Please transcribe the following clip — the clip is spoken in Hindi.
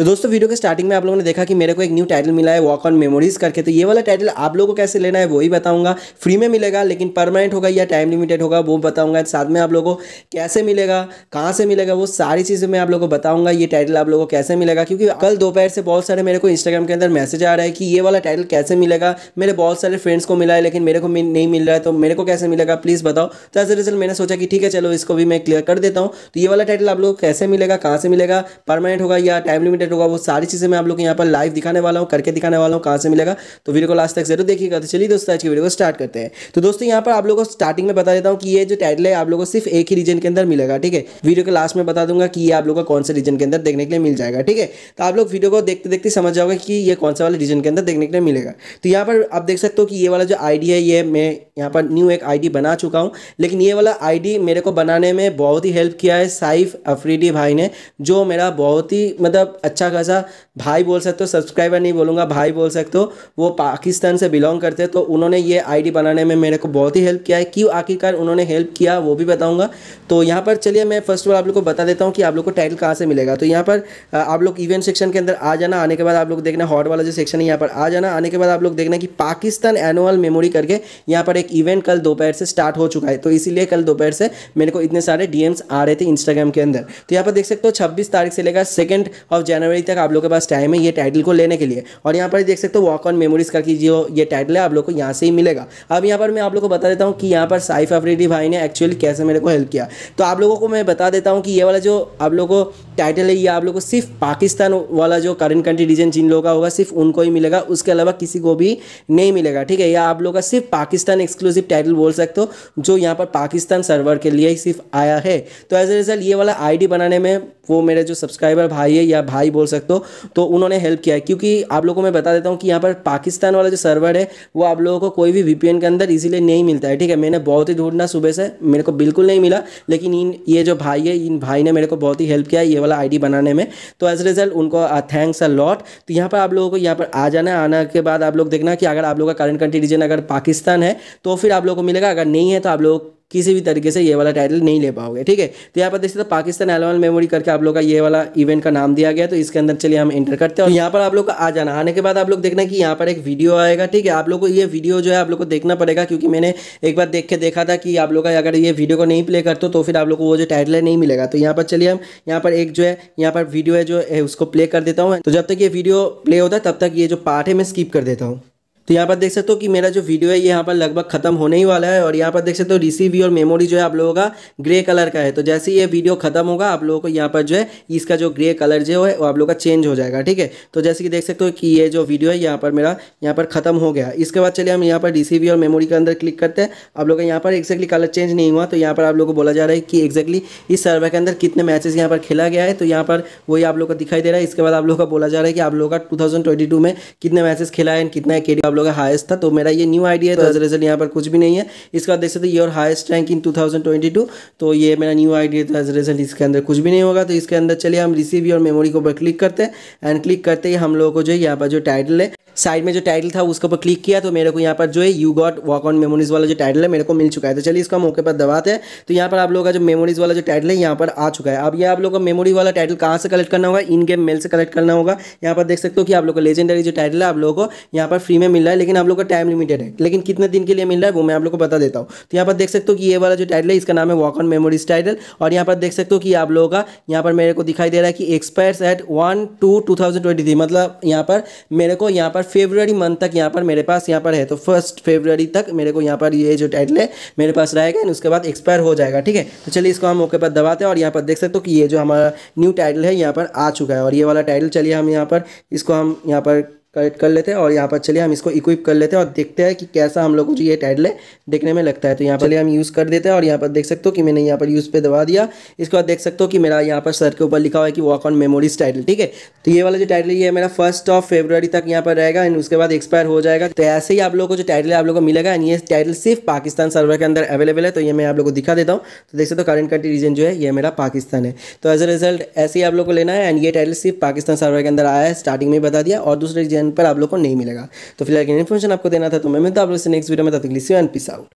तो दोस्तों वीडियो के स्टार्टिंग में आप लोगों ने देखा कि मेरे को एक न्यू टाइटल मिला है वॉक ऑन मेमोरीज करके तो ये वाला टाइटल आप लोगों को कैसे लेना है वो ही बताऊंगा फ्री में मिलेगा लेकिन परमानेंट होगा या टाइम लिमिटेड होगा वो बताऊंगा साथ में आप लोगों को कैसे मिलेगा कहाँ से मिलेगा वो सारी चीज़ें मैं आप लोगों को बताऊंगा ये टाइटल आप लोगों को कैसे मिलेगा क्योंकि कल दोपहर से बहुत सारे मेरे को इंस्टाग्राम के अंदर मैसेज आ रहा है कि ये वाला टाइटल कैसे मिलेगा मेरे बहुत सारे फ्रेंड्स को मिला है लेकिन मेरे को नहीं मिल रहा है तो मेरे को कैसे मिलेगा प्लीज़ बताओ तो एज अ रिजल्ट मैंने सोचा कि ठीक है चलो इसको भी मैं क्लियर कर देता हूँ तो ये वाला टाइटल आप लोग कैसे मिलेगा कहाँ से मिलेगा परमानेंट होगा या टाइम लिमिटेड रिलेटेड होगा वो सारी चीज़ें मैं आप लोग यहाँ पर लाइव दिखाने वाला हूँ करके दिखाने वाला हूँ कहाँ से मिलेगा तो वीडियो को लास्ट तक जरूर देखिएगा तो चलिए दोस्तों आज की वीडियो को स्टार्ट करते हैं तो दोस्तों यहाँ पर आप लोगों को स्टार्टिंग में बता देता हूँ कि ये जो टाइटल है आप लोगों को सिर्फ एक ही रीजन के अंदर मिलेगा ठीक है वीडियो के लास्ट में बता दूंगा कि ये आप लोगों का कौन से रीजन के अंदर देखने के लिए मिल जाएगा ठीक है तो आप लोग वीडियो को देखते देखते समझ जाओगे कि ये कौन सा वाले रीजन के अंदर देखने के लिए मिलेगा तो यहाँ पर आप देख सकते हो कि ये वाला जो आईडी है ये मैं यहाँ पर न्यू एक आईडी बना चुका हूँ लेकिन ये वाला आईडी मेरे को बनाने में बहुत ही हेल्प किया है साइफ अफरीडी भाई ने जो मेरा बहुत ही मतलब अच्छा खासा भाई बोल सकते हो सब्सक्राइबर नहीं बोलूँगा भाई बोल सकते हो वो पाकिस्तान से बिलोंग करते हैं तो उन्होंने ये आईडी बनाने में मेरे को बहुत ही हेल्प किया है क्यों आखिरकार उन्होंने हेल्प किया वो भी बताऊँगा तो यहाँ पर चलिए मैं फर्स्ट ऑफ आप लोग को बता देता हूँ कि आप लोग को टाइटल कहाँ से मिलेगा तो यहाँ पर आप लोग इवेंट सेक्शन के अंदर आ जाना आने के बाद आप लोग देखना हॉट वाला जो सेक्शन है यहाँ पर आ जाना आने के बाद आप लोग देखना कि पाकिस्तान एनुअल मेमोरी करके यहाँ पर एक इवेंट कल दोपहर से स्टार्ट हो चुका है तो इसीलिए कल दोपहर से मेरे को इतने सारे डीएम्स आ रहे थे इंस्टाग्राम के अंदर तो यहाँ पर देख सकते हो 26 तारीख से लेकर सेकेंड ऑफ जनवरी जनवरी तक आप लोग के पास टाइम है ये टाइटल को लेने के लिए और यहाँ पर देख सकते हो वॉक ऑन मेमोरीज का जो ये टाइटल है आप लोग को यहाँ से ही मिलेगा अब यहाँ पर मैं आप लोग को बता देता हूँ कि यहाँ पर साइफ अफरीदी भाई ने एक्चुअली कैसे मेरे को हेल्प किया तो आप लोगों को मैं बता देता हूँ कि ये वाला जो आप लोग को टाइटल है ये आप लोग को सिर्फ पाकिस्तान वाला जो करंट कंट्री रीजन जिन लोगों का होगा सिर्फ उनको ही मिलेगा उसके अलावा किसी को भी नहीं मिलेगा ठीक है या आप लोग का सिर्फ पाकिस्तान एक्सक्लूसिव टाइटल बोल सकते हो जो यहाँ पर पाकिस्तान सर्वर के लिए ही सिर्फ आया है तो एज ए रिजल्ट ये वाला आईडी बनाने में वो मेरे जो सब्सक्राइबर भाई है या भाई बोल सकते हो तो उन्होंने हेल्प किया है क्योंकि आप लोगों को मैं बता देता हूँ कि यहाँ पर पाकिस्तान वाला जो सर्वर है वो आप लोगों को कोई भी वीपीएन के अंदर इजीली नहीं मिलता है ठीक है मैंने बहुत ही ढूंढना सुबह से मेरे को बिल्कुल नहीं मिला लेकिन इन ये जो भाई है इन भाई ने मेरे को बहुत ही हेल्प किया ये वाला आई बनाने में तो एज रिजल्ट उनको थैंक्स अ लॉट तो यहाँ पर आप लोगों को यहाँ पर आ जाना आने के बाद आप लोग देखना कि अगर आप लोगों का करंट कंट्री रीजन अगर पाकिस्तान है तो फिर आप लोगों को मिलेगा अगर नहीं है तो आप लोग किसी भी तरीके से ये वाला टाइटल नहीं ले पाओगे ठीक है तो यहाँ पर देख सकते तो पाकिस्तान एलवन मेमोरी करके आप लोग का ये वाला इवेंट का नाम दिया गया तो इसके अंदर चलिए हम एंटर करते हैं और यहाँ पर आप लोग का आ जाना आने के बाद आप लोग देखना कि यहाँ पर एक वीडियो आएगा ठीक है आप लोग को ये वीडियो जो है आप लोग को देखना पड़ेगा क्योंकि मैंने एक बार देख के देखा था कि आप लोग का अगर ये वीडियो को नहीं प्ले करते तो फिर आप लोग को वो जो टाइटल है नहीं मिलेगा तो यहाँ पर चलिए हम यहाँ पर एक जो है यहाँ पर वीडियो है जो है उसको प्ले कर देता हूँ तो जब तक ये वीडियो प्ले होता है तब तक ये जो पार्ट है मैं स्किप कर देता हूँ तो यहाँ पर देख सकते हो कि मेरा जो वीडियो है यहाँ पर लगभग खत्म होने ही वाला है और यहाँ पर देख सकते हो रिसीवी और मेमोरी जो है आप लोगों का ग्रे कलर का है तो जैसे ही ये वीडियो खत्म होगा आप लोगों को यहाँ पर जो है इसका जो ग्रे कलर जो है वो आप लोग का चेंज हो जाएगा ठीक है तो जैसे कि देख सकते हो कि ये जो वीडियो है यहाँ पर मेरा यहाँ पर खत्म हो गया इसके बाद चलिए हम यहाँ पर रिसीवी और मेमोरी के अंदर क्लिक करते हैं आप लोग का यहाँ पर एक्जैक्टली कलर चेंज नहीं हुआ तो यहाँ पर आप लोग को बोला जा रहा है कि एक्जैक्टली इस सर्वे के अंदर कितने मैचेस यहाँ पर खेला गया है तो यहाँ पर वही आप लोग को दिखाई दे रहा है इसके बाद आप लोग का बोला जा रहा है कि आप लोगों का टू में कितने मैचेस खेला है कितना है आप लोग का हाइस्ट था तो मेरा ये न्यू आइडिया है तो एज रिजल्ट यहाँ पर कुछ भी नहीं है इसका देख सकते your highest rank in two तो ये मेरा न्यू आइडिया तो एज रिजल्ट इसके अंदर कुछ भी नहीं होगा तो इसके अंदर चलिए हम रिसीव योर मेमोरी को क्लिक करते हैं एंड क्लिक करते ही हम लोगों को जो है यहाँ पर जो टाइटल है साइड में जो टाइटल था उसके ऊपर क्लिक किया तो मेरे को यहाँ पर जो है you got walk on memories वाला जो टाइटल है मेरे को मिल चुका है तो चलिए इसको हम ओके पर दबाते हैं तो यहाँ पर आप लोगों का जो मेमोरीज वाला जो टाइटल है यहाँ पर आ चुका है अब ये आप लोगों का मेमोरी वाला टाइटल कहाँ से कलेक्ट करना होगा इन गेम मेल से कलेक्ट करना होगा यहाँ पर देख सकते हो कि आप लोग का लेजेंडरी जो टाइटल है आप लोगों को यहाँ पर फ्री में मिल रहा है लेकिन आप लोग का टाइम लिमिटेड है लेकिन कितने दिन के लिए मिल रहा है वो मैं आप लोग को बता देता हूँ तो यहाँ पर देख सकते हो कि ये वाला जो टाइटल है इसका नाम है वॉक ऑन मेमोरीज टाइटल और यहाँ पर देख सकते हो कि आप लोगों का यहाँ पर मेरे को दिखाई दे रहा है कि expires at one two two मतलब यहाँ पर मेरे को यहाँ पर फेब्रवरी मंथ तक यहाँ पर मेरे पास यहाँ पर है तो फर्स्ट फेब्रवरी तक मेरे को यहाँ पर ये जो टाइटल है मेरे पास रहेगा एंड उसके बाद एक्सपायर हो जाएगा ठीक है तो चलिए इसको हम ओके पर दबाते हैं और यहाँ पर देख सकते हो कि ये जो हमारा न्यू टाइटल है यहाँ पर आ चुका है और ये वाला टाइटल चलिए हम यहाँ पर इसको हम यहाँ पर कलेक्ट कर लेते हैं और यहाँ पर चलिए हम इसको इक्विप कर लेते हैं और देखते हैं कि कैसा हम लोगों को ये टैडले देखने में लगता है तो यहाँ पर हम यूज़ कर देते हैं और यहाँ पर देख सकते हो कि मैंने यहाँ पर यूज़ पे दबा दिया इसके बाद देख सकते हो कि मेरा यहाँ पर सर के ऊपर लिखा हुआ है कि वॉक ऑन मेमोरीज टाइटल ठीक है तो ये वाला जो टाइटल ये मेरा फर्स्ट ऑफ फेब्रवरी तक यहाँ पर रहेगा एंड उसके बाद एक्सपायर हो जाएगा तो ऐसे ही आप लोगों को जो टाइटल आप लोगों को मिलेगा एंड ये टाइटल सिर्फ पाकिस्तान सर्वर के अंदर अवेलेबल है तो ये मैं आप लोग को दिखा देता हूँ तो देख सकते हो करंट कंट्री रीजन जो है ये मेरा पाकिस्तान है तो एज अ रिजल्ट ऐसे ही आप लोग को लेना है एंड ये टाइटल सिर्फ पाकिस्तान सर्वर के अंदर आया है स्टार्टिंग में बता दिया और दूसरे रीजन चैनल पर आप लोग को नहीं मिलेगा तो फिलहाल इन्फॉर्मेशन आपको देना था तो मैं मिलता आप लोग से नेक्स्ट वीडियो में तब तक लीजिए एंड पिस आउट